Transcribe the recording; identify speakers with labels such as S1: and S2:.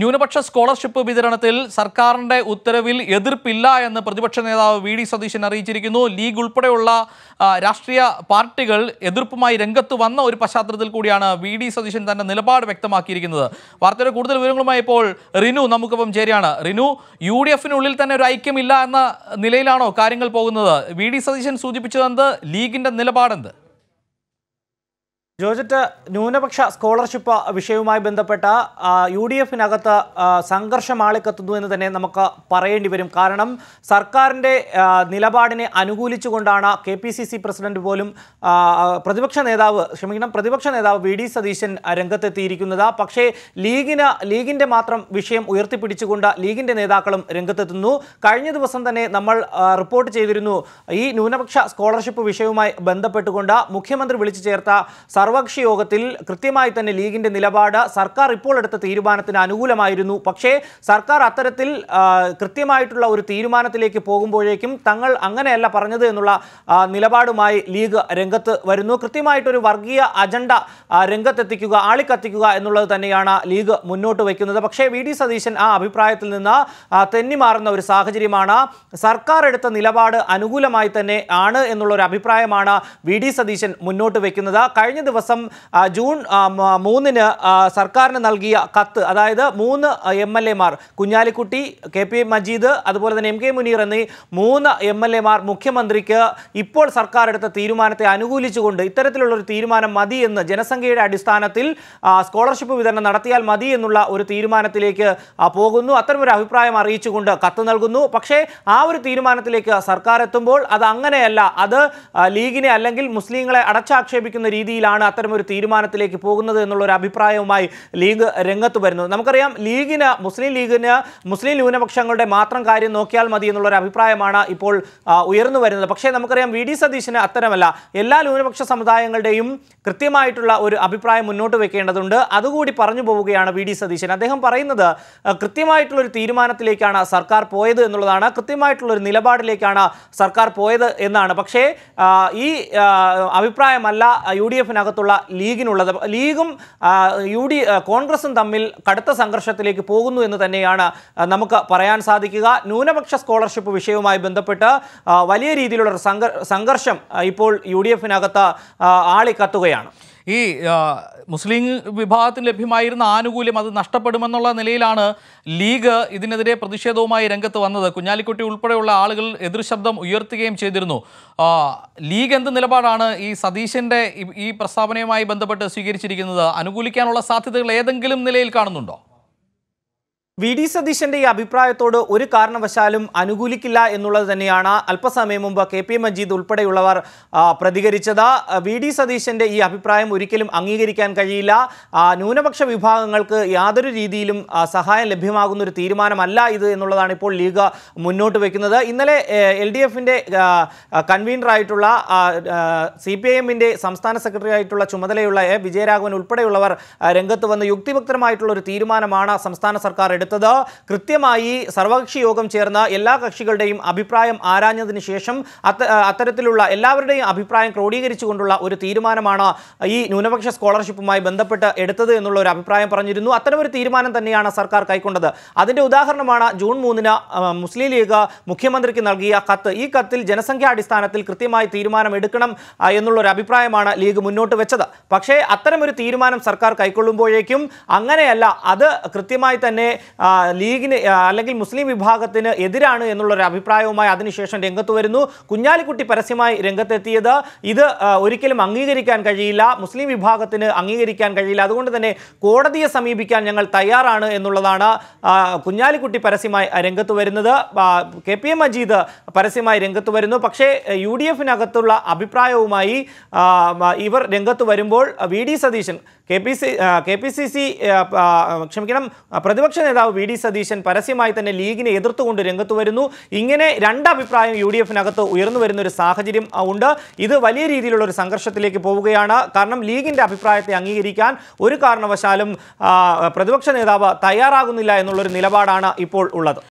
S1: ന്യൂനപക്ഷ സ്കോളർഷിപ്പ് വിതരണത്തിൽ സർക്കാരിൻ്റെ ഉത്തരവിൽ എതിർപ്പില്ല എന്ന് പ്രതിപക്ഷ നേതാവ് വി ഡി സതീശൻ അറിയിച്ചിരിക്കുന്നു ലീഗ് ഉൾപ്പെടെയുള്ള രാഷ്ട്രീയ പാർട്ടികൾ എതിർപ്പുമായി രംഗത്ത് വന്ന ഒരു പശ്ചാത്തലത്തിൽ കൂടിയാണ് വി ഡി സതീശൻ തൻ്റെ നിലപാട് വ്യക്തമാക്കിയിരിക്കുന്നത് വാർത്തയുടെ കൂടുതൽ വിവരങ്ങളുമായി ഇപ്പോൾ റിനു നമുക്കിപ്പം ചേരുകയാണ് റിനു യു ഡി എഫിനുള്ളിൽ തന്നെ ഒരു ഐക്യമില്ല എന്ന നിലയിലാണോ കാര്യങ്ങൾ പോകുന്നത് വി ഡി സതീശൻ സൂചിപ്പിച്ചതെന്ത് ലീഗിൻ്റെ നിലപാടെന്ത്
S2: ജോജറ്റ് ന്യൂനപക്ഷ സ്കോളർഷിപ്പ് വിഷയവുമായി ബന്ധപ്പെട്ട യു ഡി എഫിനകത്ത് സംഘർഷം എന്ന് തന്നെ നമുക്ക് പറയേണ്ടി വരും കാരണം സർക്കാരിൻ്റെ നിലപാടിനെ അനുകൂലിച്ചുകൊണ്ടാണ് K P C C president പോലും പ്രതിപക്ഷ നേതാവ് ക്ഷമിക്കണം പ്രതിപക്ഷ നേതാവ് വി ഡി സതീശൻ രംഗത്തെത്തിയിരിക്കുന്നത് പക്ഷേ ലീഗിന് ലീഗിൻ്റെ മാത്രം വിഷയം ഉയർത്തിപ്പിടിച്ചുകൊണ്ട് ലീഗിൻ്റെ നേതാക്കളും രംഗത്തെത്തുന്നു കഴിഞ്ഞ ദിവസം തന്നെ നമ്മൾ റിപ്പോർട്ട് ചെയ്തിരുന്നു ഈ ന്യൂനപക്ഷ സ്കോളർഷിപ്പ് വിഷയവുമായി ബന്ധപ്പെട്ടുകൊണ്ട് മുഖ്യമന്ത്രി വിളിച്ചു ചേർത്ത സർവകക്ഷി യോഗത്തിൽ കൃത്യമായി തന്നെ ലീഗിന്റെ നിലപാട് സർക്കാർ ഇപ്പോൾ എടുത്ത തീരുമാനത്തിന് അനുകൂലമായിരുന്നു പക്ഷേ സർക്കാർ അത്തരത്തിൽ കൃത്യമായിട്ടുള്ള ഒരു തീരുമാനത്തിലേക്ക് പോകുമ്പോഴേക്കും തങ്ങൾ അങ്ങനെയല്ല പറഞ്ഞത് എന്നുള്ള നിലപാടുമായി ലീഗ് രംഗത്ത് വരുന്നു കൃത്യമായിട്ടൊരു വർഗീയ അജണ്ട രംഗത്തെത്തിക്കുക ആളിക്കത്തിക്കുക എന്നുള്ളത് തന്നെയാണ് ലീഗ് മുന്നോട്ട് വയ്ക്കുന്നത് പക്ഷേ വി സതീശൻ ആ അഭിപ്രായത്തിൽ നിന്ന് തെന്നിമാറുന്ന ഒരു സാഹചര്യമാണ് സർക്കാർ എടുത്ത നിലപാട് അനുകൂലമായി തന്നെ ആണ് എന്നുള്ളൊരു അഭിപ്രായമാണ് വി സതീശൻ മുന്നോട്ട് വയ്ക്കുന്നത് കഴിഞ്ഞ ദിവസം ജൂൺ മൂന്നിന് സർക്കാരിന് നൽകിയ കത്ത് അതായത് മൂന്ന് എം എൽ എമാർ കുഞ്ഞാലിക്കുട്ടി കെ പി മജീദ് അതുപോലെ തന്നെ എം കെ മുനീർ എന്നീ മൂന്ന് എം എൽ എമാർ മുഖ്യമന്ത്രിക്ക് ഇപ്പോൾ സർക്കാർ എടുത്ത തീരുമാനത്തെ അനുകൂലിച്ചുകൊണ്ട് ഇത്തരത്തിലുള്ള ഒരു തീരുമാനം മതി എന്ന് ജനസംഖ്യയുടെ അടിസ്ഥാനത്തിൽ സ്കോളർഷിപ്പ് വിതരണം നടത്തിയാൽ മതി എന്നുള്ള ഒരു തീരുമാനത്തിലേക്ക് പോകുന്നു അത്തരമൊരു അഭിപ്രായം അറിയിച്ചുകൊണ്ട് കത്ത് നൽകുന്നു പക്ഷേ ആ ഒരു തീരുമാനത്തിലേക്ക് സർക്കാർ എത്തുമ്പോൾ അത് അങ്ങനെയല്ല അത് ലീഗിനെ അല്ലെങ്കിൽ മുസ്ലിങ്ങളെ അടച്ചാക്ഷേപിക്കുന്ന രീതിയിലാണ് അത്തരം ഒരു തീരുമാനത്തിലേക്ക് പോകുന്നത് എന്നുള്ളൊരു അഭിപ്രായവുമായി ലീഗ് രംഗത്ത് വരുന്നു നമുക്കറിയാം ലീഗിന് മുസ്ലിം ലീഗിന് മുസ്ലിം ന്യൂനപക്ഷങ്ങളുടെ മാത്രം കാര്യം നോക്കിയാൽ മതി എന്നുള്ളൊരു അഭിപ്രായമാണ് ഇപ്പോൾ ഉയർന്നു വരുന്നത് പക്ഷേ നമുക്കറിയാം വി ഡി സതീശന് അത്തരമല്ല എല്ലാ ന്യൂനപക്ഷ സമുദായങ്ങളുടെയും കൃത്യമായിട്ടുള്ള ഒരു അഭിപ്രായം മുന്നോട്ട് വെക്കേണ്ടതുണ്ട് അതുകൂടി പറഞ്ഞു പോവുകയാണ് വി ഡി സതീശൻ അദ്ദേഹം പറയുന്നത് കൃത്യമായിട്ടുള്ളൊരു തീരുമാനത്തിലേക്കാണ് സർക്കാർ പോയത് എന്നുള്ളതാണ് കൃത്യമായിട്ടുള്ളൊരു നിലപാടിലേക്കാണ് സർക്കാർ പോയത് എന്നാണ് പക്ഷേ ഈ അഭിപ്രായമല്ല യു ഡി എഫിനകത്ത് ഭാഗത്തുള്ള ലീഗിനുള്ളത് ലീഗും യു ഡി കോൺഗ്രസും തമ്മിൽ കടുത്ത സംഘർഷത്തിലേക്ക് പോകുന്നു എന്ന് തന്നെയാണ് നമുക്ക് പറയാൻ സാധിക്കുക ന്യൂനപക്ഷ സ്കോളർഷിപ്പ് വിഷയവുമായി ബന്ധപ്പെട്ട്
S1: വലിയ രീതിയിലുള്ള സംഘർഷം ഇപ്പോൾ യു ഡി എഫിനകത്ത് ആളിക്കത്തുകയാണ് ഈ മുസ്ലിം വിഭാഗത്തിന് ലഭ്യമായിരുന്ന ആനുകൂല്യം അത് നഷ്ടപ്പെടുമെന്നുള്ള നിലയിലാണ് ലീഗ് ഇതിനെതിരെ പ്രതിഷേധവുമായി രംഗത്ത് വന്നത് കുഞ്ഞാലിക്കുട്ടി ഉൾപ്പെടെയുള്ള ആളുകൾ എതിർശബ്ദം ഉയർത്തുകയും ചെയ്തിരുന്നു ലീഗ് എന്ത് നിലപാടാണ് ഈ സതീശൻ്റെ ഈ പ്രസ്താവനയുമായി ബന്ധപ്പെട്ട് സ്വീകരിച്ചിരിക്കുന്നത് അനുകൂലിക്കാനുള്ള സാധ്യതകൾ ഏതെങ്കിലും നിലയിൽ കാണുന്നുണ്ടോ
S2: വി ഡി സതീശന്റെ ഈ അഭിപ്രായത്തോട് ഒരു കാരണവശാലും അനുകൂലിക്കില്ല എന്നുള്ളത് തന്നെയാണ് അല്പസമയം മുമ്പ് കെ പി മജീദ് ഉൾപ്പെടെയുള്ളവർ പ്രതികരിച്ചത് വി ഡി സതീശന്റെ ഈ അഭിപ്രായം ഒരിക്കലും അംഗീകരിക്കാൻ കഴിയില്ല ന്യൂനപക്ഷ വിഭാഗങ്ങൾക്ക് യാതൊരു രീതിയിലും സഹായം ലഭ്യമാകുന്ന ഒരു തീരുമാനമല്ല ഇത് എന്നുള്ളതാണ് ഇപ്പോൾ ലീഗ് മുന്നോട്ട് വയ്ക്കുന്നത് ഇന്നലെ എൽ ഡി എഫിൻ്റെ കൺവീനറായിട്ടുള്ള സി പി ഐ എമ്മിൻ്റെ സംസ്ഥാന സെക്രട്ടറി ആയിട്ടുള്ള ചുമതലയുള്ള എ വിജയരാഘവൻ ഉൾപ്പെടെയുള്ളവർ രംഗത്ത് വന്ന് യുക്തിഭക്തരമായിട്ടുള്ള ഒരു തീരുമാനമാണ് സംസ്ഥാന സർക്കാർ എടുത്തത് എടുത്തത് കൃത്യമായി സർവകക്ഷി യോഗം ചേർന്ന് എല്ലാ കക്ഷികളുടെയും അഭിപ്രായം ആരാഞ്ഞതിന് ശേഷം അത്തരത്തിലുള്ള എല്ലാവരുടെയും അഭിപ്രായം ക്രോഡീകരിച്ചുകൊണ്ടുള്ള ഒരു തീരുമാനമാണ് ഈ ന്യൂനപക്ഷ സ്കോളർഷിപ്പുമായി ബന്ധപ്പെട്ട് എടുത്തത് എന്നുള്ള ഒരു അഭിപ്രായം പറഞ്ഞിരുന്നു അത്തരമൊരു തീരുമാനം തന്നെയാണ് സർക്കാർ കൈക്കൊണ്ടത് അതിൻ്റെ ഉദാഹരണമാണ് ജൂൺ മൂന്നിന് മുസ്ലിം ലീഗ് മുഖ്യമന്ത്രിക്ക് നൽകിയ കത്ത് ഈ കത്തിൽ ജനസംഖ്യാടിസ്ഥാനത്തിൽ കൃത്യമായി തീരുമാനം എടുക്കണം എന്നുള്ളൊരു അഭിപ്രായമാണ് ലീഗ് മുന്നോട്ട് വെച്ചത് പക്ഷേ അത്തരമൊരു തീരുമാനം സർക്കാർ കൈക്കൊള്ളുമ്പോഴേക്കും അങ്ങനെയല്ല അത് കൃത്യമായി തന്നെ ലീഗിന് അല്ലെങ്കിൽ മുസ്ലിം വിഭാഗത്തിന് എതിരാണ് എന്നുള്ളൊരു അഭിപ്രായവുമായി അതിനുശേഷം രംഗത്ത് വരുന്നു കുഞ്ഞാലിക്കുട്ടി പരസ്യമായി രംഗത്തെത്തിയത് ഇത് ഒരിക്കലും അംഗീകരിക്കാൻ കഴിയില്ല മുസ്ലിം വിഭാഗത്തിന് അംഗീകരിക്കാൻ കഴിയില്ല അതുകൊണ്ട് തന്നെ കോടതിയെ സമീപിക്കാൻ ഞങ്ങൾ തയ്യാറാണ് എന്നുള്ളതാണ് കുഞ്ഞാലിക്കുട്ടി പരസ്യമായി രംഗത്ത് വരുന്നത് കെ പി എം മജീദ് പരസ്യമായി രംഗത്ത് വരുന്നു പക്ഷേ യു ഡി എഫിനകത്തുള്ള അഭിപ്രായവുമായി ഇവർ രംഗത്ത് വരുമ്പോൾ V D Satheesan K P C K P C C ക്ഷമിക്കണം പ്രതിപക്ഷ നേതാവ് വി ഡി സതീശൻ പരസ്യമായി തന്നെ ലീഗിനെ എതിർത്തുകൊണ്ട് രംഗത്ത് വരുന്നു ഇങ്ങനെ രണ്ടഭിപ്രായം യു ഡി എഫിനകത്ത് ഉയർന്നു വരുന്ന ഒരു സാഹചര്യം ഉണ്ട് ഇത് വലിയ രീതിയിലുള്ള ഒരു സംഘർഷത്തിലേക്ക് പോവുകയാണ് കാരണം ലീഗിൻ്റെ അഭിപ്രായത്തെ അംഗീകരിക്കാൻ ഒരു കാരണവശാലും പ്രതിപക്ഷ നേതാവ് തയ്യാറാകുന്നില്ല എന്നുള്ളൊരു നിലപാടാണ് ഇപ്പോൾ ഉള്ളത്